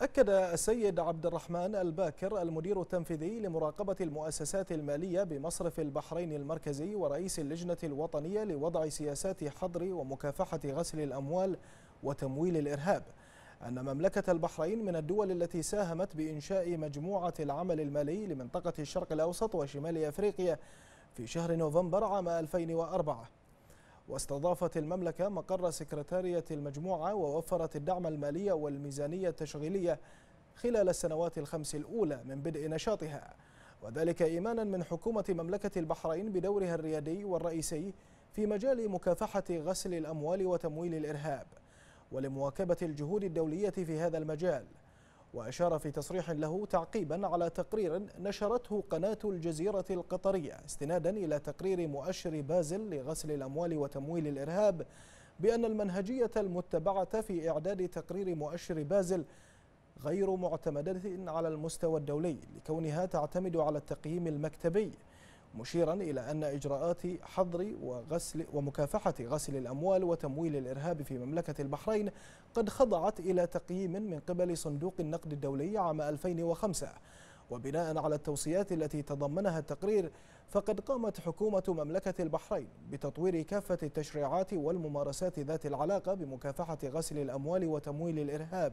أكد السيد عبد الرحمن الباكر المدير التنفيذي لمراقبة المؤسسات المالية بمصرف البحرين المركزي ورئيس اللجنة الوطنية لوضع سياسات حظر ومكافحة غسل الأموال وتمويل الإرهاب أن مملكة البحرين من الدول التي ساهمت بإنشاء مجموعة العمل المالي لمنطقة الشرق الأوسط وشمال أفريقيا في شهر نوفمبر عام 2004 واستضافت المملكة مقر سكرتارية المجموعة ووفرت الدعم المالي والميزانية التشغيلية خلال السنوات الخمس الأولى من بدء نشاطها وذلك إيمانا من حكومة مملكة البحرين بدورها الريادي والرئيسي في مجال مكافحة غسل الأموال وتمويل الإرهاب ولمواكبة الجهود الدولية في هذا المجال وأشار في تصريح له تعقيبا على تقرير نشرته قناة الجزيرة القطرية استنادا إلى تقرير مؤشر بازل لغسل الأموال وتمويل الإرهاب بأن المنهجية المتبعة في إعداد تقرير مؤشر بازل غير معتمدة على المستوى الدولي لكونها تعتمد على التقييم المكتبي مشيرا إلى أن إجراءات حظر وغسل ومكافحة غسل الأموال وتمويل الإرهاب في مملكة البحرين قد خضعت إلى تقييم من قبل صندوق النقد الدولي عام 2005 وبناء على التوصيات التي تضمنها التقرير فقد قامت حكومة مملكة البحرين بتطوير كافة التشريعات والممارسات ذات العلاقة بمكافحة غسل الأموال وتمويل الإرهاب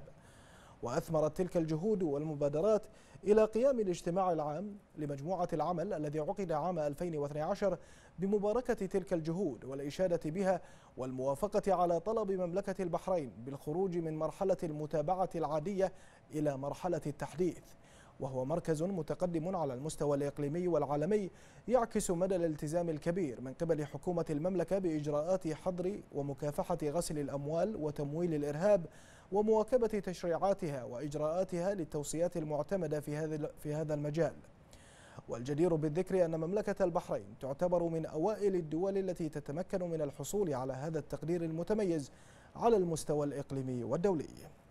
وأثمرت تلك الجهود والمبادرات إلى قيام الاجتماع العام لمجموعة العمل الذي عقد عام 2012 بمباركة تلك الجهود والإشادة بها والموافقة على طلب مملكة البحرين بالخروج من مرحلة المتابعة العادية إلى مرحلة التحديث وهو مركز متقدم على المستوى الإقليمي والعالمي يعكس مدى الالتزام الكبير من قبل حكومة المملكة بإجراءات حظر ومكافحة غسل الأموال وتمويل الإرهاب ومواكبة تشريعاتها وإجراءاتها للتوصيات المعتمدة في هذا في هذا المجال. والجدير بالذكر أن مملكة البحرين تعتبر من أوائل الدول التي تتمكن من الحصول على هذا التقدير المتميز على المستوى الإقليمي والدولي